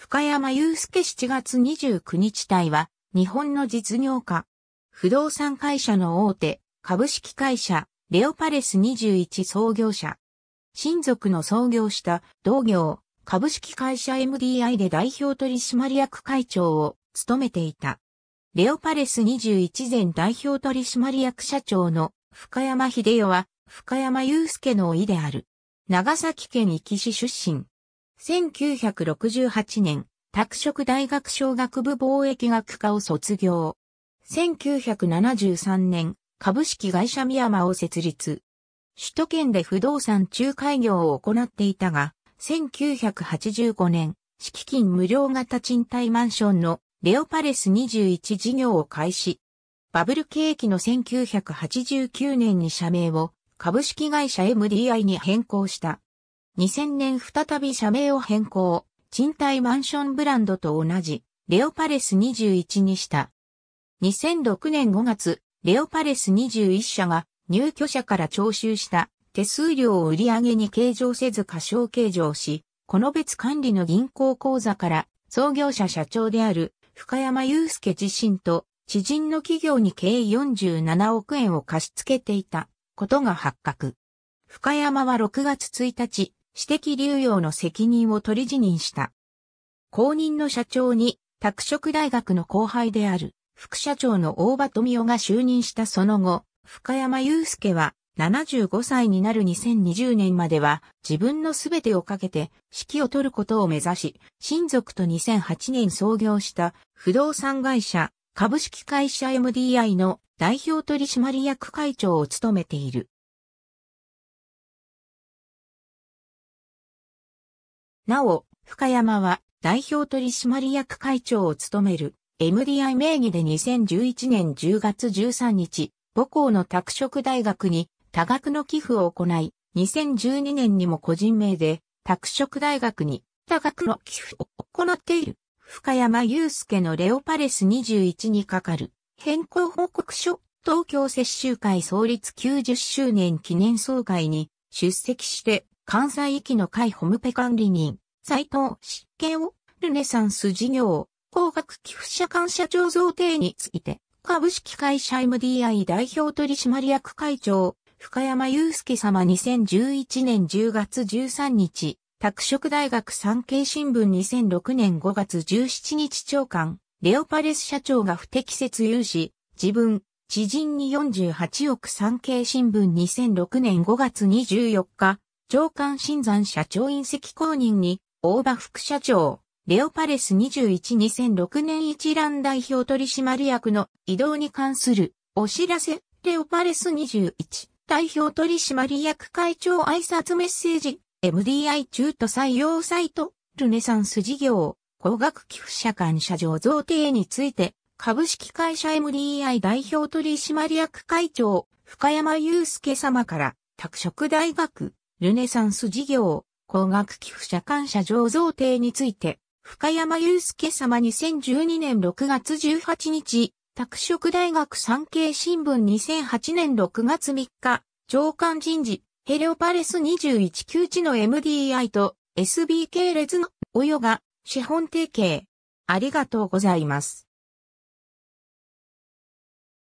深山祐介7月29日隊は、日本の実業家。不動産会社の大手、株式会社、レオパレス21創業者。親族の創業した同業、株式会社 MDI で代表取締役会長を務めていた。レオパレス21前代表取締役社長の深山秀夫は、深山祐介のいである。長崎県壱岐市出身。1968年、拓殖大学商学部貿易学科を卒業。1973年、株式会社ミヤマを設立。首都圏で不動産仲介業を行っていたが、1985年、敷金無料型賃貸マンションのレオパレス21事業を開始。バブル景気の1989年に社名を株式会社 MDI に変更した。2000年再び社名を変更、賃貸マンションブランドと同じ、レオパレス21にした。2006年5月、レオパレス21社が入居者から徴収した手数料を売上に計上せず過小計上し、この別管理の銀行口座から創業者社長である深山祐介自身と知人の企業に計47億円を貸し付けていたことが発覚。深山は6月1日、私的流用の責任を取り辞任した。後任の社長に、拓殖大学の後輩である、副社長の大場富夫が就任したその後、深山祐介は、75歳になる2020年までは自分のすべてをかけて指揮を取ることを目指し、親族と2008年創業した不動産会社株式会社 MDI の代表取締役会長を務めている。なお、深山は代表取締役会長を務める MDI 名義で2011年10月13日、母校の拓殖大学に多額の寄付を行い、2012年にも個人名で拓殖大学に多額の寄付を行っている。深山祐介のレオパレス21にかかる変更報告書東京接種会創立90周年記念総会に出席して関西域の会ホムペ管理人斎藤湿気をルネサンス事業、高額寄付者間社長贈呈について、株式会社 MDI 代表取締役会長、深山祐介様2011年10月13日、拓殖大学産経新聞2006年5月17日長官、レオパレス社長が不適切融資、自分、知人に48億産経新聞2006年5月24日、長官新山社長隕石公認に大場副社長、レオパレス21-2006年一覧代表取締役の移動に関するお知らせ、レオパレス21代表取締役会長挨拶メッセージ、MDI 中途採用サイト、ルネサンス事業、高額寄付者間社長贈呈について、株式会社 MDI 代表取締役会長、深山祐介様から、拓殖大学、ルネサンス事業、高額寄付者感謝醸造亭について、深山祐介様2012年6月18日、拓殖大学産経新聞2008年6月3日、長官人事、ヘレオパレス21級地の MDI と SB 系列のおよが資本提携。ありがとうございます。